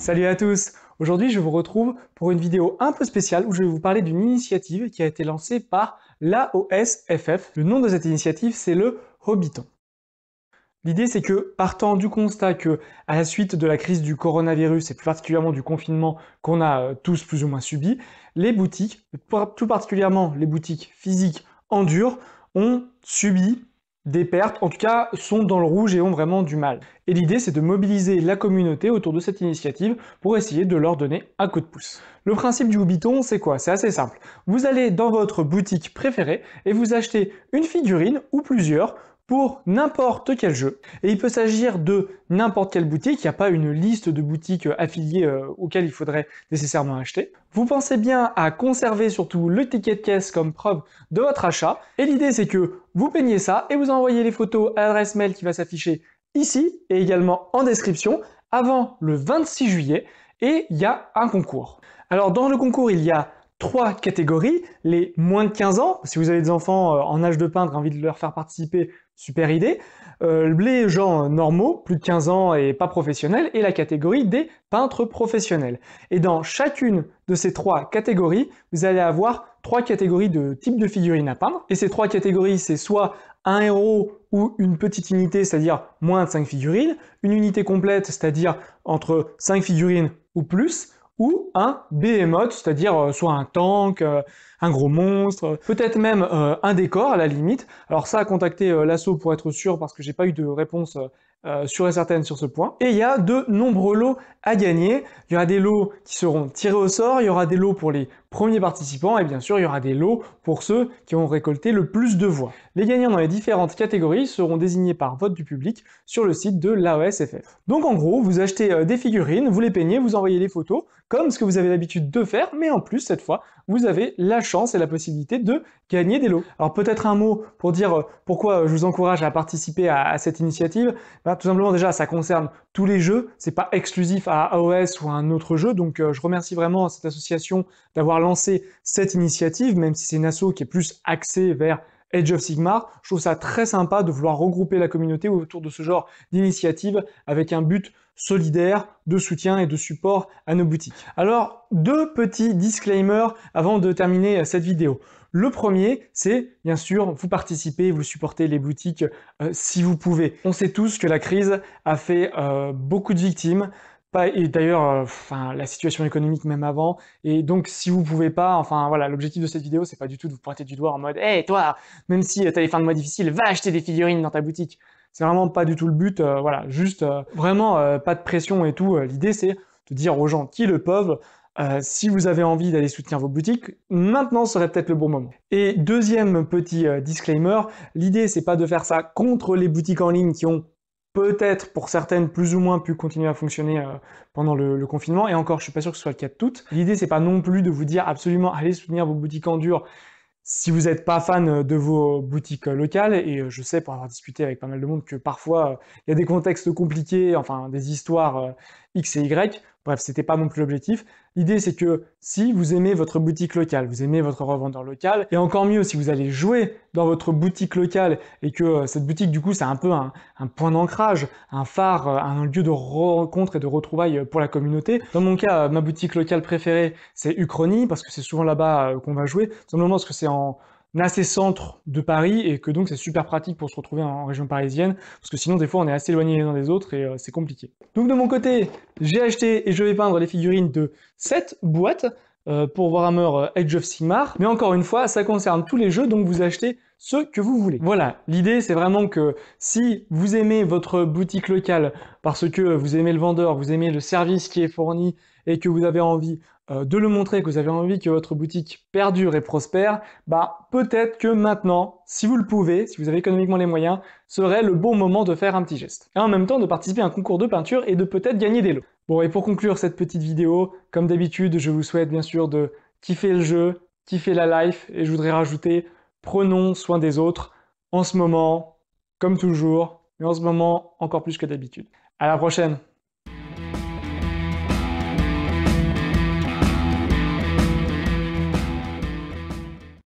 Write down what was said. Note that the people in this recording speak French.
Salut à tous Aujourd'hui, je vous retrouve pour une vidéo un peu spéciale où je vais vous parler d'une initiative qui a été lancée par l'AOSFF. Le nom de cette initiative, c'est le Hobbiton. L'idée, c'est que, partant du constat que, à la suite de la crise du coronavirus et plus particulièrement du confinement qu'on a euh, tous plus ou moins subi, les boutiques, tout particulièrement les boutiques physiques en dur, ont subi des pertes, en tout cas sont dans le rouge et ont vraiment du mal. Et l'idée c'est de mobiliser la communauté autour de cette initiative pour essayer de leur donner un coup de pouce. Le principe du Houbiton c'est quoi C'est assez simple. Vous allez dans votre boutique préférée et vous achetez une figurine ou plusieurs pour n'importe quel jeu. Et il peut s'agir de n'importe quelle boutique, il n'y a pas une liste de boutiques euh, affiliées euh, auxquelles il faudrait nécessairement acheter. Vous pensez bien à conserver surtout le ticket de caisse comme preuve de votre achat. Et l'idée c'est que vous peignez ça et vous envoyez les photos à l'adresse mail qui va s'afficher ici et également en description avant le 26 juillet. Et il y a un concours. Alors dans le concours, il y a trois catégories. Les moins de 15 ans, si vous avez des enfants euh, en âge de peindre, envie de leur faire participer, super idée. le euh, les gens euh, normaux, plus de 15 ans et pas professionnels, et la catégorie des peintres professionnels. Et dans chacune de ces trois catégories, vous allez avoir trois catégories de types de figurines à peindre. Et ces trois catégories, c'est soit un héros ou une petite unité, c'est-à-dire moins de 5 figurines, une unité complète, c'est-à-dire entre 5 figurines ou plus, ou un behemoth, c'est-à-dire euh, soit un tank, euh, un gros monstre, peut-être même euh, un décor à la limite. Alors ça, contactez l'assaut pour être sûr parce que j'ai pas eu de réponse euh, sûre et certaine sur ce point. Et il y a de nombreux lots à gagner. Il y aura des lots qui seront tirés au sort, il y aura des lots pour les premiers participants et bien sûr il y aura des lots pour ceux qui ont récolté le plus de voix. Les gagnants dans les différentes catégories seront désignés par vote du public sur le site de l'AESFF. Donc en gros, vous achetez euh, des figurines, vous les peignez, vous envoyez les photos, comme ce que vous avez l'habitude de faire, mais en plus cette fois, vous avez la chance et la possibilité de gagner des lots. Alors peut-être un mot pour dire euh, pourquoi je vous encourage à participer à, cette initiative tout simplement, déjà, ça concerne tous les jeux. C'est pas exclusif à AOS ou à un autre jeu. Donc, euh, je remercie vraiment cette association d'avoir lancé cette initiative, même si c'est une qui est plus axée vers Edge of Sigmar. Je trouve ça très sympa de vouloir regrouper la communauté autour de ce genre d'initiative avec un but solidaire, de soutien et de support à nos boutiques. Alors, deux petits disclaimers avant de terminer cette vidéo. Le premier, c'est bien sûr, vous participez, vous supportez les boutiques euh, si vous pouvez. On sait tous que la crise a fait euh, beaucoup de victimes, et d'ailleurs euh, la situation économique même avant et donc si vous pouvez pas enfin voilà l'objectif de cette vidéo c'est pas du tout de vous pointer du doigt en mode Hé, toi même si tu as les fins de mois difficiles va acheter des figurines dans ta boutique c'est vraiment pas du tout le but. Euh, voilà, juste euh, vraiment euh, pas de pression et tout. L'idée, c'est de dire aux gens qui le peuvent, si vous avez envie d'aller soutenir vos boutiques, maintenant serait peut-être le bon moment. Et deuxième petit disclaimer, l'idée, c'est pas de faire ça contre les boutiques en ligne qui ont peut-être pour certaines plus ou moins pu continuer à fonctionner pendant le, le, confinement. Et encore, je suis pas sûr que ce soit le cas de toutes. L'idée, c'est pas non plus de vous dire absolument allez soutenir vos boutiques en dur. Si vous n'êtes pas fan euh, de vos boutiques euh, locales, et euh, je sais pour avoir discuté avec pas mal de monde que parfois il y a des contextes compliqués, enfin des histoires X et Y. Bref, ce c'était pas non plus l'objectif. L'idée, c'est que si vous aimez votre boutique locale, vous aimez votre revendeur local, et encore mieux si vous allez jouer dans votre boutique locale et que euh, cette boutique, du coup, c'est un peu un, point d'ancrage, un phare, euh, un lieu de rencontre et de retrouvailles euh, pour la communauté. Dans mon cas, ma boutique locale préférée, c'est Uchronie parce que c'est souvent là-bas qu'on va jouer, simplement parce que c'est en assez centre de Paris et que donc c'est super pratique pour se retrouver en région parisienne parce que sinon des fois on est assez éloigné les uns des autres et euh, c'est compliqué. Donc de mon côté, j'ai acheté et je vais peindre les figurines de cette boîte euh, pour Warhammer euh, Age of Sigmar, mais encore une fois, ça concerne tous les jeux donc vous achetez ce que vous voulez. Voilà, l'idée c'est vraiment que si vous aimez votre boutique locale parce que vous aimez le vendeur, vous aimez le service qui est fourni et que vous avez envie euh, de le montrer, que vous avez envie que votre boutique perdure et prospère, bah peut-être que maintenant, si vous le pouvez, si vous avez économiquement les moyens, serait le bon moment de faire un petit geste. Et en même temps de participer à un concours de peinture et de peut-être gagner des lots. Bon et pour conclure cette petite vidéo, comme d'habitude, je vous souhaite bien sûr de kiffer le jeu, kiffer la life, et je voudrais rajouter, prenons soin des autres en ce moment, comme toujours, mais en ce moment encore plus que d'habitude. À la prochaine